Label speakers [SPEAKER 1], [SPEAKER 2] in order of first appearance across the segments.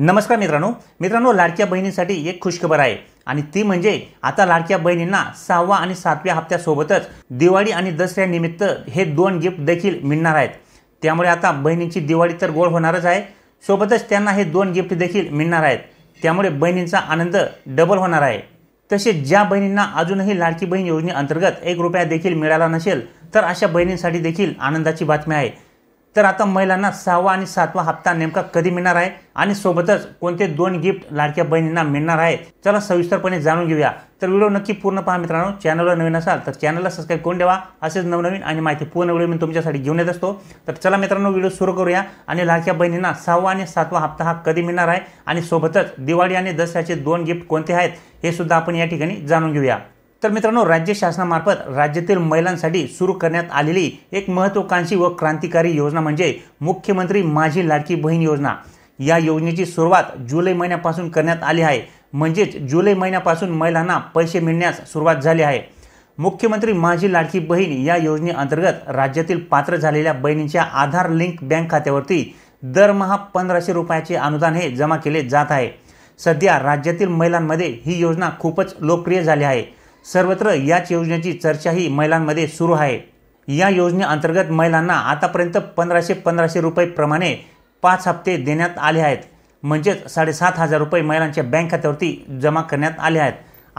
[SPEAKER 1] नमस्कार मित्रांनो मित्रांनो लाडक्या बहिणींसाठी एक खुशखबर आहे आणि ती म्हणजे आता लाडक्या बहिणींना सहावा आणि सातव्या हप्त्यासोबतच दिवाळी आणि दसऱ्यानिमित्त हे दोन गिफ्ट देखील मिळणार आहेत त्यामुळे आता बहिणींची दिवाळी तर गोड होणारच आहे सोबतच त्यांना हे दोन गिफ्ट देखील मिळणार आहेत त्यामुळे बहिणींचा आनंद डबल होणार आहे तसेच ज्या बहिणींना अजूनही लाडकी बहीण योजनेअंतर्गत एक रुपया देखील मिळाला नसेल तर अशा बहिणींसाठी देखील आनंदाची बातमी आहे तर आता महिलांना सहावा आणि सातवा हप्ता नेमका कधी मिळणार आहे आणि सोबतच कोणते दोन गिफ्ट लाडक्या बहिणींना मिळणार आहे चला सविस्तरपणे जाणून घेऊया तर व्हिडिओ नक्की पूर्ण पहा मित्रांनो चॅनलला नवीन असाल तर चॅनलला सबस्क्राईब करून ठेवा असेच नवनवीन आणि माहिती पूर्ण वेळ मी तुमच्यासाठी घेऊन येत असतो तर चला मित्रांनो व्हिडिओ सुरू करूया आणि लाडक्या बहिणींना सहावा आणि सातवा हप्ता हा कधी मिळणार आहे आणि सोबतच दिवाळी आणि दसऱ्याचे दोन गिफ्ट कोणते आहेत हे सुद्धा आपण या ठिकाणी जाणून घेऊया तर मित्रांनो राज्य शासनामार्फत राज्यातील महिलांसाठी सुरू करण्यात आलेली एक महत्त्वाकांक्षी व क्रांतिकारी योजना म्हणजे मुख्यमंत्री माझी लाडकी बहीण योजना या योजनेची सुरुवात जुलै महिन्यापासून करण्यात आली आहे म्हणजेच जुलै महिन्यापासून महिलांना पैसे मिळण्यास सुरुवात झाली आहे मुख्यमंत्री माझी लाडकी बहीण या योजनेअंतर्गत राज्यातील पात्र झालेल्या बहिणींच्या आधार लिंक बँक खात्यावरती दरमहा पंधराशे रुपयाचे अनुदान हे जमा केले जात आहे सध्या राज्यातील महिलांमध्ये ही योजना खूपच लोकप्रिय झाली आहे सर्वत्र याच योजनेची चर्चाही महिलांमध्ये सुरू आहे या योजनेअंतर्गत महिलांना आतापर्यंत पंधराशे पंधराशे प्रमाणे पाच हप्ते देण्यात आले आहेत म्हणजेच साडेसात हजार रुपये महिलांच्या बँक खात्यावरती जमा करण्यात आले आहेत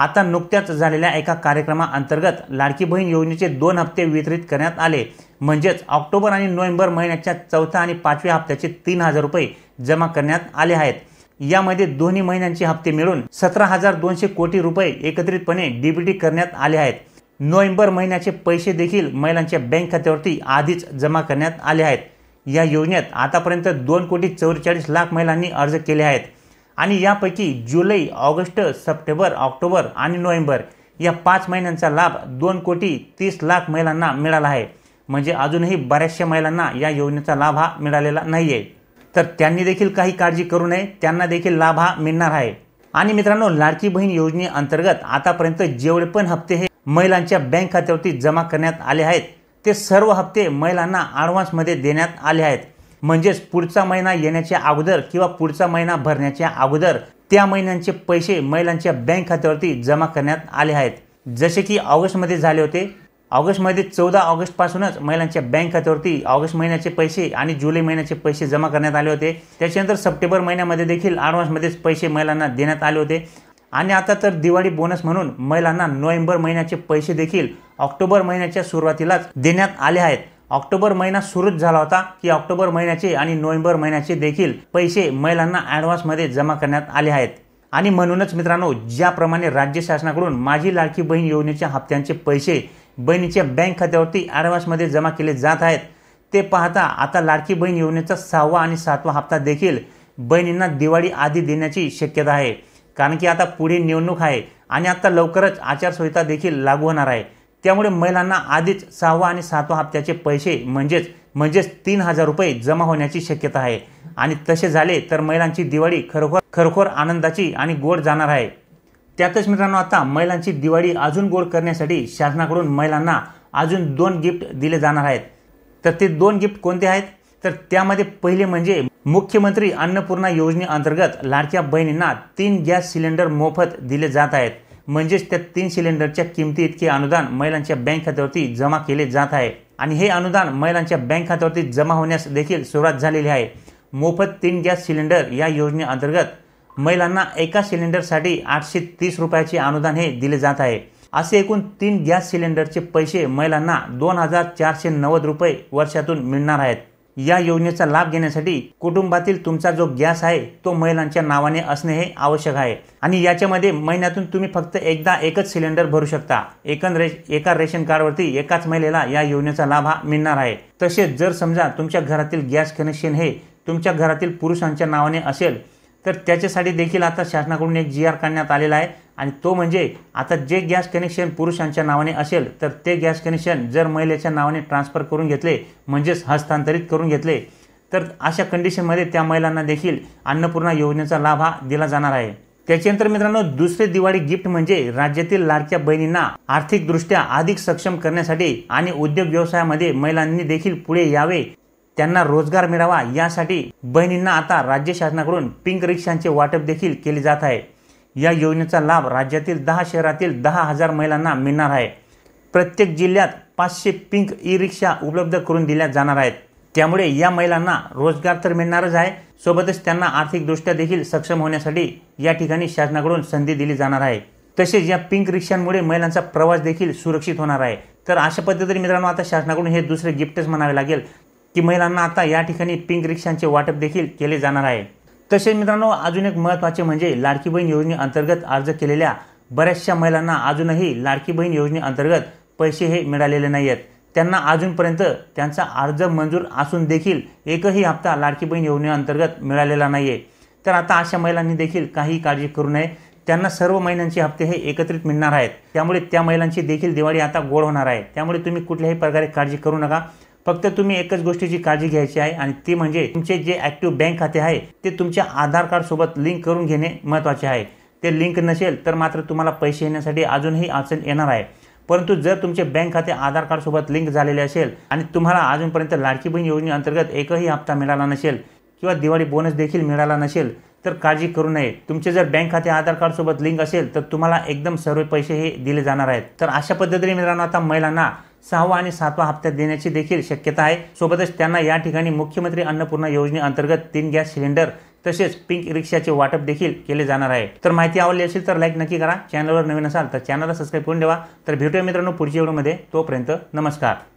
[SPEAKER 1] आता नुकत्याच झालेल्या एका कार्यक्रमाअंतर्गत लाडकी बहीण योजनेचे दोन हप्ते वितरित करण्यात आले म्हणजेच ऑक्टोबर आणि नोव्हेंबर महिन्याच्या चौथ्या आणि पाचव्या हप्त्याचे तीन हजार रुपये जमा करण्यात आले आहेत यामध्ये दोन्ही महिन्यांचे हप्ते मिळून सतरा हजार दोनशे कोटी रुपये एकत्रितपणे डीबीटी करण्यात आले आहेत नोव्हेंबर महिन्याचे पैसे देखील महिलांच्या बँक खात्यावरती आधीच जमा करण्यात आले आहेत या योजनेत आतापर्यंत दोन कोटी चौवेचाळीस लाख महिलांनी अर्ज केले आहेत आणि यापैकी जुलै ऑगस्ट सप्टेंबर ऑक्टोबर आणि नोव्हेंबर या पाच महिन्यांचा लाभ दोन कोटी तीस लाख महिलांना मिळाला आहे म्हणजे अजूनही बऱ्याचशा महिलांना या योजनेचा लाभ हा मिळालेला नाही आहे तर त्यांनी देखील काही काळजी करू नये त्यांना देखील लाभ हा मिळणार आहे आणि मित्रांनो लाडकी बहीण योजनेअंतर्गत आतापर्यंत जेवढे पण हप्ते हे महिलांच्या बँक खात्यावरती जमा करण्यात आले आहेत ते सर्व हप्ते महिलांना ॲडव्हान्समध्ये देण्यात आले आहेत म्हणजेच पुढचा महिना येण्याच्या अगोदर किंवा पुढचा महिना भरण्याच्या अगोदर त्या महिन्यांचे पैसे महिलांच्या बँक खात्यावरती जमा करण्यात आले आहेत जसे की ऑगस्टमध्ये झाले होते ऑगस्टमध्ये चौदा ऑगस्टपासूनच महिलांच्या बँक खात्यावरती ऑगस्ट महिन्याचे पैसे आणि जुलै महिन्याचे पैसे जमा करण्यात आले होते त्याच्यानंतर सप्टेंबर महिन्यामध्ये देखील ॲडव्हान्समध्येच पैसे महिलांना देण्यात आले होते आणि आता तर दिवाळी बोनस म्हणून महिलांना नोव्हेंबर महिन्याचे पैसे देखील ऑक्टोबर महिन्याच्या सुरुवातीलाच देण्यात आले आहेत ऑक्टोबर महिना सुरूच झाला होता की ऑक्टोबर महिन्याचे आणि नोव्हेंबर महिन्याचे देखील पैसे महिलांना ॲडव्हान्समध्ये जमा करण्यात आले आहेत आणि म्हणूनच मित्रांनो ज्याप्रमाणे राज्य शासनाकडून माझी लाडकी बहीण योजनेच्या हप्त्यांचे पैसे बहिणीच्या बँक खात्यावरती ॲडव्हान्समध्ये जमा केले जात आहेत ते पाहता आता लाडकी बहीण योजनेचा सहावा आणि सातवा हप्ता देखील बहिणींना दिवाळी आधी देण्याची शक्यता आहे कारण की आता पुढे निवडणूक आहे आणि आता लवकरच आचारसंहिता देखील लागू होणार आहे त्यामुळे महिलांना आधीच सहावा आणि सातवा हप्त्याचे पैसे म्हणजेच म्हणजेच तीन हजार रुपये जमा होण्याची शक्यता आहे आणि तसे झाले तर महिलांची दिवाळी खरोखर खरोखर आनंदाची आणि गोड जाणार आहे त्यातच मित्रांनो आता महिलांची दिवाळी अजून गोड करण्यासाठी शासनाकडून महिलांना अजून दोन गिफ्ट दिले जाणार आहेत तर ते दोन गिफ्ट कोणते आहेत तर त्यामध्ये पहिले म्हणजे मुख्यमंत्री अन्नपूर्णा योजनेअंतर्गत लाडक्या बहिणींना तीन गॅस सिलेंडर मोफत दिले जात आहेत म्हणजेच त्या तीन सिलेंडरच्या किमती इतके अनुदान महिलांच्या बँक खात्यावरती जमा केले जात आहे आणि हे अनुदान महिलांच्या बँक खात्यावरती जमा होण्यास देखील सुरुवात झालेली आहे मोफत तीन गॅस सिलेंडर या योजनेअंतर्गत महिलांना एका सिलेंडरसाठी आठशे तीस रुपयाचे अनुदान हे दिले जात आहे असे एकूण तीन गॅस सिलेंडरचे पैसे महिलांना दोन हजार चारशे नव्वद रुपये वर्षातून मिळणार आहेत या योजनेचा लाभ घेण्यासाठी कुटुंबातील तुमचा जो गॅस आहे तो महिलांच्या नावाने असणे हे आवश्यक आहे आणि याच्यामध्ये महिन्यातून तुम्ही फक्त एकदा एकच सिलेंडर भरू शकता रे एका रेशन कार्डवरती एकाच महिलेला या योजनेचा लाभ हा मिळणार आहे तसेच जर समजा तुमच्या घरातील गॅस कनेक्शन हे तुमच्या घरातील पुरुषांच्या नावाने असेल तर त्याच्यासाठी देखील आता शासनाकडून एक जी आर काढण्यात आलेला आहे आणि तो म्हणजे आता जे गॅस कनेक्शन पुरुषांच्या नावाने असेल तर ते गॅस कनेक्शन जर महिलेच्या नावाने ट्रान्सफर करून घेतले म्हणजेच हस्तांतरित करून घेतले तर अशा कंडिशनमध्ये त्या महिलांना देखील अन्नपूर्णा योजनेचा लाभ हा दिला जाणार आहे त्याच्यानंतर मित्रांनो दुसरे दिवाळी गिफ्ट म्हणजे राज्यातील लाडक्या बहिणींना आर्थिकदृष्ट्या अधिक सक्षम करण्यासाठी आणि उद्योग व्यवसायामध्ये महिलांनी देखील पुढे यावे त्यांना रोजगार मिळावा यासाठी बहिणींना आता राज्य शासनाकडून पिंक रिक्षांचे वाटप देखील केले जात आहे या योजनेचा लाभ राज्यातील दहा शहरातील दहा हजार महिलांना मिळणार आहे प्रत्येक जिल्ह्यात पाचशे पिंक ई रिक्षा उपलब्ध करून दिल्या जाणार आहेत त्यामुळे या महिलांना रोजगार तर मिळणारच आहे सोबतच त्यांना आर्थिकदृष्ट्या देखील सक्षम होण्यासाठी या ठिकाणी शासनाकडून संधी दिली जाणार आहे तसेच या पिंक रिक्षांमुळे महिलांचा प्रवास देखील सुरक्षित होणार आहे तर अशा पद्धतीने मित्रांनो आता शासनाकडून हे दुसरे गिफ्टच म्हणावे लागेल की महिलांना आता या ठिकाणी पिंक रिक्षांचे वाटप देखील केले जाणार आहे तसेच मित्रांनो अजून एक महत्त्वाचे म्हणजे लाडकी बहीण योजनेअंतर्गत अर्ज केलेल्या बऱ्याचशा महिलांना अजूनही लाडकी बहीण योजनेअंतर्गत पैसे हे मिळालेले नाही आहेत त्यांना अजूनपर्यंत त्यांचा अर्ज मंजूर असून देखील एकही हप्ता लाडकी बहीण योजनेअंतर्गत मिळालेला नाही आहे तर आता अशा महिलांनी देखील काही काळजी करू नये त्यांना सर्व महिन्यांचे हप्ते हे एकत्रित मिळणार आहेत त्यामुळे त्या महिलांची देखील दिवाळी आता गोड होणार आहे त्यामुळे तुम्ही कुठल्याही प्रकारे काळजी करू नका फक्त तुम्ही एकच गोष्टीची काळजी घ्यायची आहे आणि ती म्हणजे तुमचे जे ॲक्टिव्ह बँक खाते आहे ते तुमच्या आधार कार्ड सोबत लिंक करून घेणे महत्त्वाचे आहे ते लिंक नसेल तर मात्र तुम्हाला पैसे येण्यासाठी अजूनही अडचण येणार आहे परंतु जर तुमचे बँक खाते आधार कार्डसोबत लिंक झालेले असेल आणि तुम्हाला अजूनपर्यंत लाडकी बहीण योजनेअंतर्गत एकही हप्ता मिळाला नसेल किंवा दिवाळी बोनस देखील मिळाला नसेल तर काळजी करू नये तुमचे जर बँक खाते आधार कार्डसोबत लिंक असेल तर तुम्हाला एकदम सर्व पैसे हे दिले जाणार आहेत तर अशा पद्धतीने मित्रांनो आता महिलांना सहावा आणि सातवा हप्त्यात देण्याची देखील शक्यता आहे सोबतच त्यांना या ठिकाणी मुख्यमंत्री अन्नपूर्णा योजनेअंतर्गत तीन गॅस सिलेंडर तसेच पिंक रिक्षाचे वाटप देखील केले जाणार आहे तर माहिती आवडली असेल तर लाईक नक्की करा चॅनलवर नवीन असाल तर चॅनलला सबस्क्राईब करून ठेवा तर भेटूया मित्रांनो पुढच्या व्हिडिओमध्ये तोपर्यंत नमस्कार